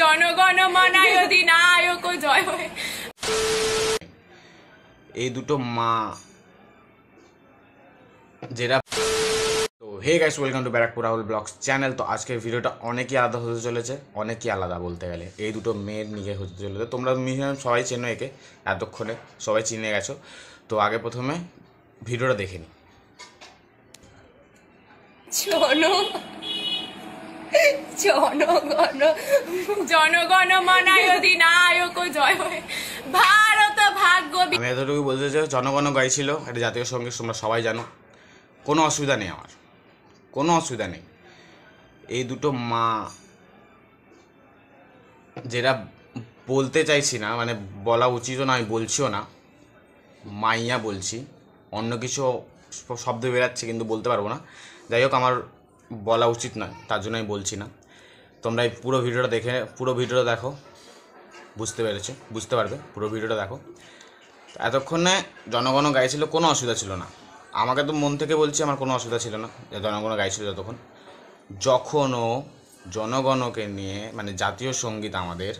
জনগণ জনগণ জয় এই দুটো মা যেটা তো hey guys welcome to Barrackpore Rahul blogs channel তো আজকের ভিডিওটা অনেকই আলাদা হতে চলেছে অনেকই আলাদা বলতে গেলে এই দুটো মেয়ের নিয়ে হতে চলেছে তোমরা মিনিমাম সবাই চেনো একে এতক্ষণে সবাই চিনে গেছো তো আগে প্রথমে ভিডিওটা দেখে নি জনগণ জনগণ অধিনায়ক জয় ভারত ভাগ্য আমি এতটুকু বলতে চাই জনগণ গাইছিল এটা জাতীয় সঙ্গীত তোমরা সবাই জানো কোনো অসুবিধা নেই আমার কোনো অসুবিধা নেই এই দুটো মা যেটা বলতে চাইছি না মানে বলা উচিতও না আমি বলছিও না মাইয়া বলছি অন্য কিছু শব্দ বেরাচ্ছে কিন্তু বলতে পারবো না যাই হোক আমার বলা উচিত নয় তার জন্য আমি বলছি না তোমরা এই পুরো ভিডিওটা দেখে পুরো ভিডিওটা দেখো বুঝতে পেরেছো বুঝতে পারবে পুরো ভিডিওটা দেখো এতক্ষণে জনগণ গাইছিল কোনো অসুবিধা ছিল না আমাকে তো মন থেকে বলছি আমার কোনো অসুবিধা ছিল না যে জনগণ গাইছিল যতক্ষণ যখনও জনগণকে নিয়ে মানে জাতীয় সঙ্গীত আমাদের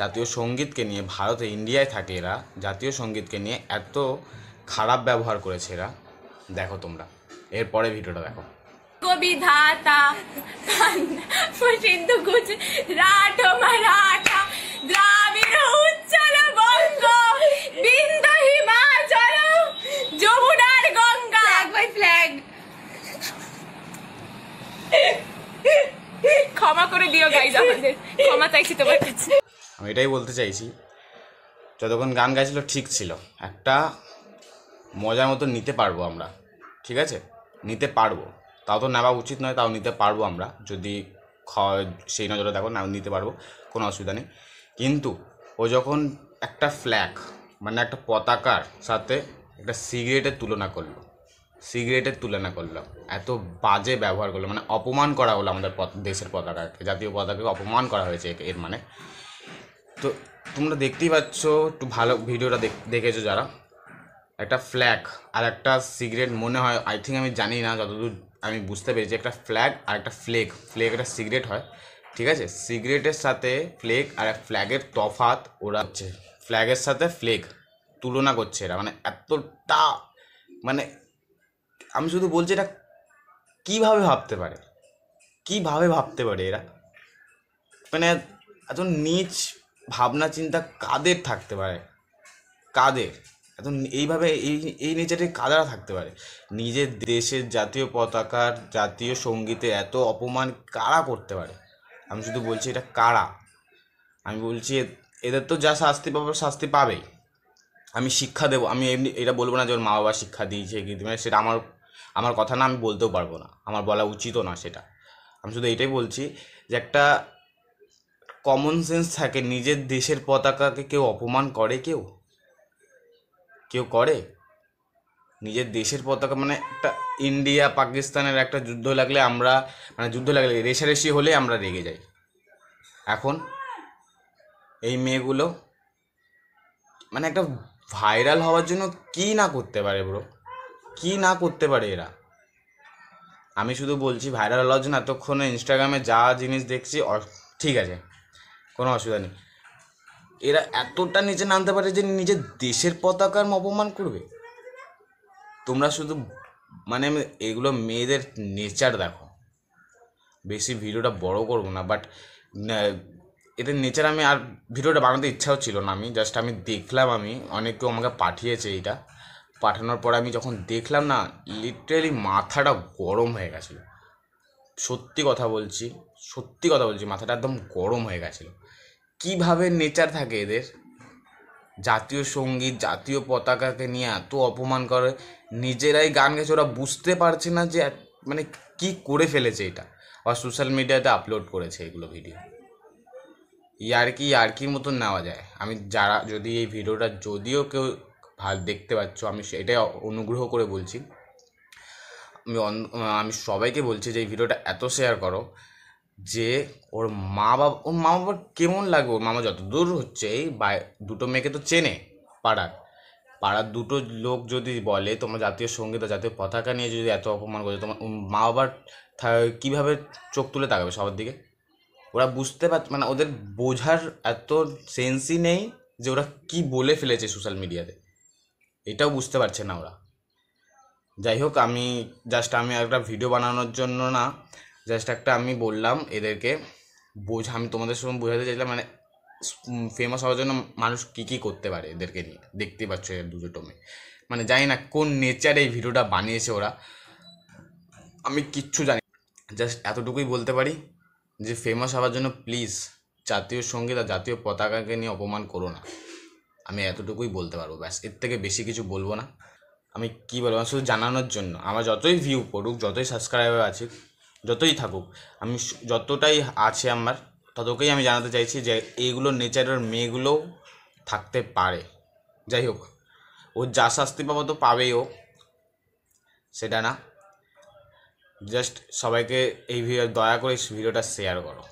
জাতীয় সঙ্গীতকে নিয়ে ভারতে ইন্ডিয়ায় থাকে এরা জাতীয় সঙ্গীতকে নিয়ে এত খারাপ ব্যবহার করেছে এরা দেখো তোমরা এরপরে ভিডিওটা দেখো বিধাতা সিন্ধু গুজরাট মারাঠা দ্রাবিড় উচ্চল বঙ্গ বিন্দ হিমাচল যমুনার গঙ্গা বাই ফ্ল্যাগ ক্ষমা করে দিও গাইজ আমাদের ক্ষমা চাইছি তোমার কাছে আমি এটাই বলতে চাইছি যতক্ষণ গান গাইছিল ঠিক ছিল একটা মজার মতো নিতে পারবো আমরা ঠিক আছে নিতে পারবো তাও তো নেওয়া উচিত নয় তাও নিতে পারবো আমরা যদি খ সেই নজরে দেখো নাও নিতে পারবো কোনো অসুবিধা নেই কিন্তু ও যখন একটা ফ্ল্যাগ মানে একটা পতাকার সাথে একটা সিগারেটের তুলনা করলো সিগারেটের তুলনা করলো এত বাজে ব্যবহার করলো মানে অপমান করা হলো আমাদের দেশের পতাকাকে জাতীয় পতাকাকে অপমান করা হয়েছে এর মানে তো তোমরা দেখতেই পাচ্ছ একটু ভালো ভিডিওটা দেখেছো যারা একটা ফ্ল্যাগ আর একটা সিগারেট মনে হয় আই থিঙ্ক আমি জানি না যতদূর আমি বুঝতে পেরেছি একটা ফ্ল্যাগ আর একটা ফ্লেগ ফ্লেগ একটা সিগারেট হয় ঠিক আছে সিগারেটের সাথে ফ্লেগ আর এক ফ্ল্যাগের তফাত ওরা হচ্ছে ফ্ল্যাগের সাথে ফ্লেগ তুলনা করছে এরা মানে এতটা মানে আমি শুধু বলছি এটা কীভাবে ভাবতে পারে কীভাবে ভাবতে পারে এরা মানে এত নিচ ভাবনা চিন্তা কাদের থাকতে পারে কাদের এখন এইভাবে এই এই নেচারে কাদারা থাকতে পারে নিজের দেশের জাতীয় পতাকার জাতীয় সঙ্গীতে এত অপমান কারা করতে পারে আমি শুধু বলছি এটা কারা আমি বলছি এদের তো যা শাস্তি পাবে শাস্তি পাবেই আমি শিক্ষা দেবো আমি এমনি এটা বলবো না যে ওর মা বাবা শিক্ষা দিয়েছে কি মানে সেটা আমার আমার কথা না আমি বলতেও পারবো না আমার বলা উচিতও না সেটা আমি শুধু এটাই বলছি যে একটা কমন সেন্স থাকে নিজের দেশের পতাকাকে কেউ অপমান করে কেউ কেউ করে নিজের দেশের পতাকা মানে একটা ইন্ডিয়া পাকিস্তানের একটা যুদ্ধ লাগলে আমরা মানে যুদ্ধ লাগলে রেশারেশি হলে আমরা রেগে যাই এখন এই মেয়েগুলো মানে একটা ভাইরাল হওয়ার জন্য কি না করতে পারে ব্রো কি না করতে পারে এরা আমি শুধু বলছি ভাইরাল হওয়ার জন্য এতক্ষণে ইনস্টাগ্রামে যা জিনিস দেখছি ঠিক আছে কোনো অসুবিধা নেই এরা এতটা নিচে নামতে পারে যে নিজের দেশের পতাকার অপমান করবে তোমরা শুধু মানে এগুলো মেয়েদের নেচার দেখো বেশি ভিডিওটা বড় করব না বাট এদের নেচার আমি আর ভিডিওটা বানাতে ইচ্ছাও ছিল না আমি জাস্ট আমি দেখলাম আমি অনেক কেউ আমাকে পাঠিয়েছে এইটা পাঠানোর পর আমি যখন দেখলাম না লিটারেলি মাথাটা গরম হয়ে গেছিলো সত্যি কথা বলছি সত্যি কথা বলছি মাথাটা একদম গরম হয়ে গেছিলো কিভাবে নেচার থাকে এদের জাতীয় সঙ্গীত জাতীয় পতাকাকে নিয়ে এত অপমান করে নিজেরাই গান গেছে ওরা বুঝতে পারছে না যে মানে কি করে ফেলেছে এটা আর সোশ্যাল মিডিয়াতে আপলোড করেছে এগুলো ভিডিও ইয়ারকি ইয়ারকির মতন নেওয়া যায় আমি যারা যদি এই ভিডিওটা যদিও কেউ ভাল দেখতে পাচ্ছ আমি সেটাই অনুগ্রহ করে বলছি আমি আমি সবাইকে বলছি যে এই ভিডিওটা এত শেয়ার করো যে ওর মা বাবা ওর মা বাবার কেমন লাগবে ওর মামা যতদূর হচ্ছে এই দুটো মেয়েকে তো চেনে পাড়ার পাড়ার দুটো লোক যদি বলে তোমার জাতীয় সঙ্গীত জাতীয় পতাকা নিয়ে যদি এত অপমান করে তোমার মা বাবার কীভাবে চোখ তুলে তাকাবে সবার দিকে ওরা বুঝতে পার মানে ওদের বোঝার এত সেন্সই নেই যে ওরা কি বলে ফেলেছে সোশ্যাল মিডিয়াতে এটাও বুঝতে পারছে না ওরা যাই হোক আমি জাস্ট আমি একটা ভিডিও বানানোর জন্য না জাস্ট একটা আমি বললাম এদেরকে বোঝা আমি তোমাদের সঙ্গে বোঝাতে চাইছিলাম মানে ফেমাস হওয়ার জন্য মানুষ কী কী করতে পারে এদেরকে নিয়ে দেখতে পাচ্ছ এর দুটো মেয়ে মানে জানি না কোন নেচারে এই ভিডিওটা বানিয়েছে ওরা আমি কিচ্ছু জানি জাস্ট এতটুকুই বলতে পারি যে ফেমাস হওয়ার জন্য প্লিজ জাতীয় সঙ্গীত আর জাতীয় পতাকাকে নিয়ে অপমান করো না আমি এতটুকুই বলতে পারবো ব্যাস এর থেকে বেশি কিছু বলবো না আমি কী বলবো মানে শুধু জানানোর জন্য আমার যতই ভিউ পড়ুক যতই সাবস্ক্রাইবার আছে যতই থাকুক আমি যতটাই আছে আমার ততকেই আমি জানাতে চাইছি যে এইগুলো নেচারের মেয়েগুলোও থাকতে পারে যাই হোক ও যা শাস্তি পাবো তো পাবেই ও সেটা না জাস্ট সবাইকে এই ভিডিও দয়া করে ভিডিওটা শেয়ার করো